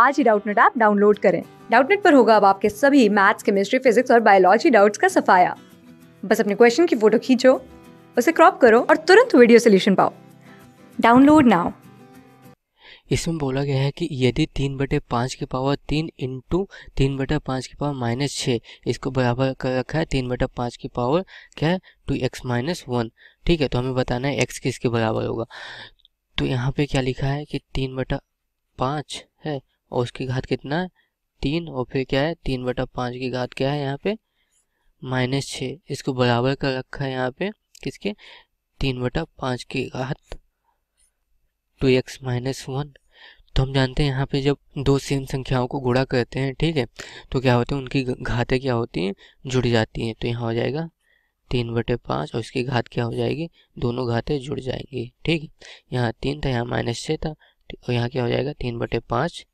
आज ही Doubtnut app download करें डाउटनेट पर होगा अब आपके सभी मैथ्स केमिस्ट्री फिजिक्स और बायोलॉजी डाउट्स का सफाया बस अपने क्वेश्चन की फोटो खींचो उसे क्रॉप करो और तुरंत वीडियो सोल्यूशन पाओ डाउनलोड नाउ इसमें बोला गया है कि यदि तीन बटे पाँच की पावर तीन इंटू तीन बटा पाँच की पावर माइनस छः इसको बराबर कर रखा है तीन बटा पाँच की पावर क्या है टू एक्स माइनस वन ठीक है तो हमें बताना है एक्स किसके बराबर होगा तो यहाँ पे क्या लिखा है कि तीन बटा पाँच है और उसकी घात कितना है तीन और फिर क्या है तीन बटा पाँच की घात क्या है यहाँ पे माइनस छः इसको बराबर कर रखा है यहाँ पे किसके तीन बटा पाँच की घात टू तो एक्स माइनस वन तो हम जानते हैं यहाँ पे जब दो सेम संख्याओं को गुणा करते हैं ठीक है तो क्या होता है उनकी घातें क्या होती हैं जुड़ जाती हैं तो यहाँ हो जाएगा तीन बटे पाँच और इसकी घात क्या हो जाएगी दोनों घातें जुड़ जाएंगी ठीक है यहाँ तीन था यहाँ माइनस छः था और तो यहाँ क्या हो जाएगा तीन बटे पाँच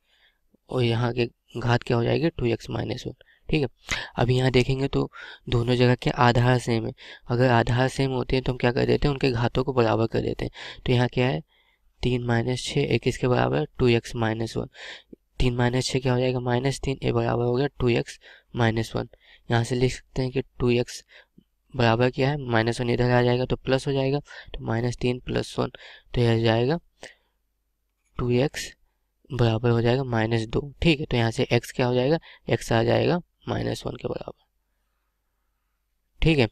और यहाँ के घात क्या हो जाएगी टू एक्स माइनस वन ठीक है अब यहाँ देखेंगे तो दोनों जगह के आधार सेम है अगर आधार सेम होते हैं तो हम क्या कर देते हैं उनके घातों को बराबर कर देते हैं तो यहाँ क्या है तीन माइनस छः एक इसके बराबर टू एक्स माइनस वन तीन माइनस छः क्या हो जाएगा माइनस तीन ए बराबर हो गया टू एक्स माइनस वन यहाँ से लिख सकते हैं कि टू एक्स बराबर क्या है माइनस वन इधर आ जाएगा तो प्लस हो जाएगा तो माइनस तीन प्लस वन तो यह जाएगा टू एक्स बराबर हो जाएगा माइनस दो ठीक है तो यहाँ से एक्स क्या हो जाएगा एक्स आ जाएगा माइनस वन के बराबर ठीक है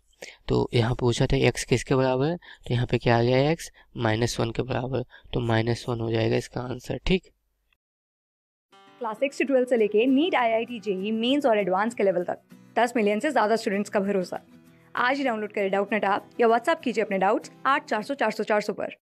तो यहाँ पूछा था एक्स किसके बराबर है तो यहाँ पे क्या आ गया एक्स माइनस वन के बराबर तो माइनस वन हो जाएगा इसका आंसर ठीक क्लास सिक्स से ट्वेल्थ से लेके NEET I I T JEE mains और एडवांस के लेवल तक दस मिलियन से ज्यादा स्टूडेंट्स का भरोसा आज ही डाउनलोड करें डाउट नेट आप या व्हाट्सअप कीजिए अपने डाउट्स आठ चार सौ चार सौ चार सौ पर